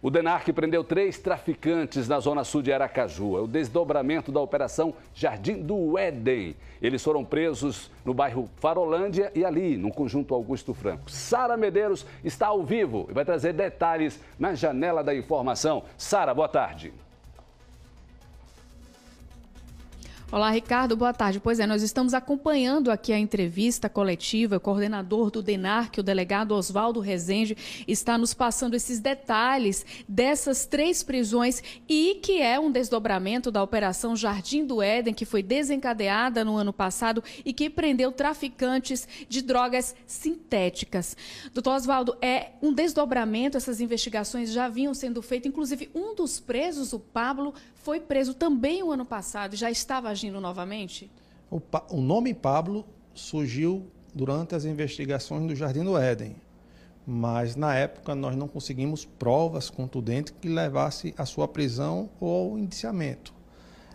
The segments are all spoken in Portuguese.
O DENARC prendeu três traficantes na zona sul de Aracaju. É o desdobramento da operação Jardim do Éden. Eles foram presos no bairro Farolândia e ali, no conjunto Augusto Franco. Sara Medeiros está ao vivo e vai trazer detalhes na janela da informação. Sara, boa tarde. Olá, Ricardo, boa tarde. Pois é, nós estamos acompanhando aqui a entrevista coletiva. O coordenador do DENARC, o delegado Oswaldo Rezende, está nos passando esses detalhes dessas três prisões e que é um desdobramento da Operação Jardim do Éden, que foi desencadeada no ano passado e que prendeu traficantes de drogas sintéticas. Doutor Oswaldo, é um desdobramento, essas investigações já vinham sendo feitas, inclusive um dos presos, o Pablo, foi preso também o ano passado, já estava agindo novamente? O, o nome Pablo surgiu durante as investigações do Jardim do Éden, mas na época nós não conseguimos provas contundentes que levasse à sua prisão ou ao indiciamento.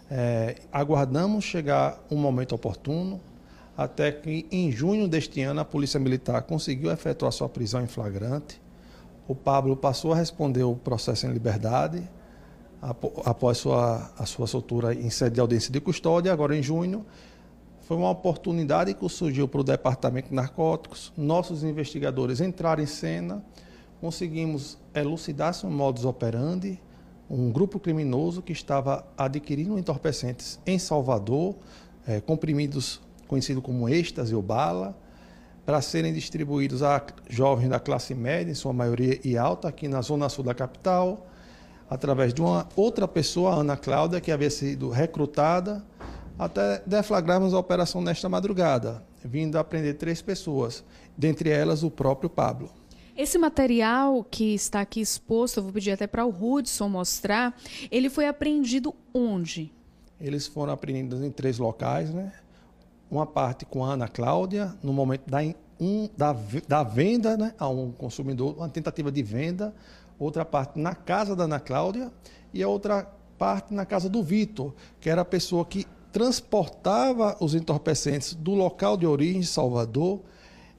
É, aguardamos chegar um momento oportuno, até que em junho deste ano a Polícia Militar conseguiu efetuar sua prisão em flagrante. O Pablo passou a responder o processo em liberdade após sua, a sua soltura em sede de audiência de custódia, agora em junho, foi uma oportunidade que surgiu para o Departamento de Narcóticos, nossos investigadores entraram em cena, conseguimos elucidar um modus operandi, um grupo criminoso que estava adquirindo entorpecentes em Salvador, é, comprimidos conhecidos como êxtase ou bala, para serem distribuídos a jovens da classe média, em sua maioria e alta, aqui na zona sul da capital, através de uma outra pessoa, Ana Cláudia, que havia sido recrutada, até deflagrarmos a operação nesta madrugada, vindo a prender três pessoas, dentre elas o próprio Pablo. Esse material que está aqui exposto, eu vou pedir até para o Hudson mostrar, ele foi apreendido onde? Eles foram apreendidos em três locais, né? Uma parte com a Ana Cláudia, no momento da um, da, da venda né, a um consumidor, uma tentativa de venda, outra parte na casa da Ana Cláudia e a outra parte na casa do Vitor, que era a pessoa que transportava os entorpecentes do local de origem, Salvador,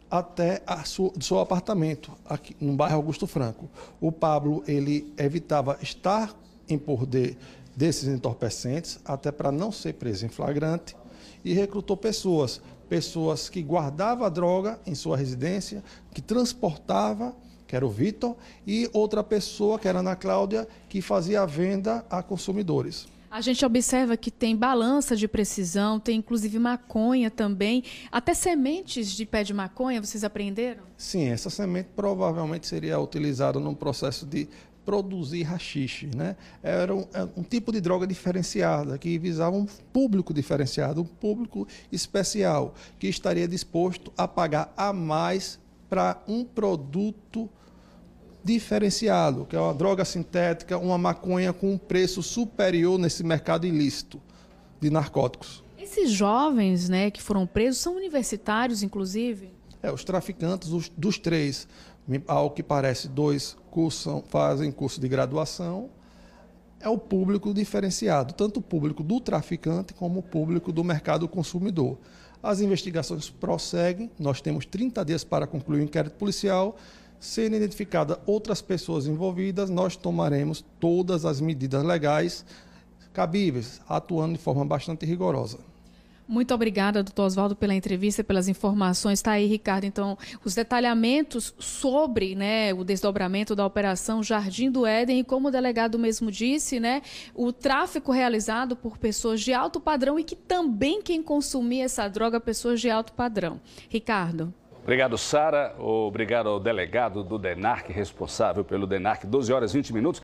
até a sua, seu apartamento, aqui no bairro Augusto Franco. O Pablo ele evitava estar em poder desses entorpecentes, até para não ser preso em flagrante, e recrutou pessoas pessoas que guardava a droga em sua residência, que transportava, que era o Vitor, e outra pessoa, que era a Ana Cláudia, que fazia a venda a consumidores. A gente observa que tem balança de precisão, tem inclusive maconha também, até sementes de pé de maconha, vocês aprenderam? Sim, essa semente provavelmente seria utilizada num processo de produzir rachixe. Né? Era um, é, um, tipo de droga diferenciada, que visava um público diferenciado, um público especial, que estaria disposto a pagar a mais para um produto diferenciado, que é uma droga sintética, uma maconha com um preço superior nesse mercado ilícito de narcóticos. Esses jovens né, que foram presos são universitários, inclusive? É, os traficantes os, dos três ao que parece, dois cursam, fazem curso de graduação, é o público diferenciado, tanto o público do traficante como o público do mercado consumidor. As investigações prosseguem, nós temos 30 dias para concluir o inquérito policial. Sendo identificadas outras pessoas envolvidas, nós tomaremos todas as medidas legais cabíveis, atuando de forma bastante rigorosa. Muito obrigada, doutor Oswaldo, pela entrevista, pelas informações. Está aí, Ricardo, então, os detalhamentos sobre né, o desdobramento da operação Jardim do Éden e, como o delegado mesmo disse, né, o tráfico realizado por pessoas de alto padrão e que também quem consumia essa droga, pessoas de alto padrão. Ricardo. Obrigado, Sara. Obrigado ao delegado do DENARC, responsável pelo DENARC. 12 horas e 20 minutos.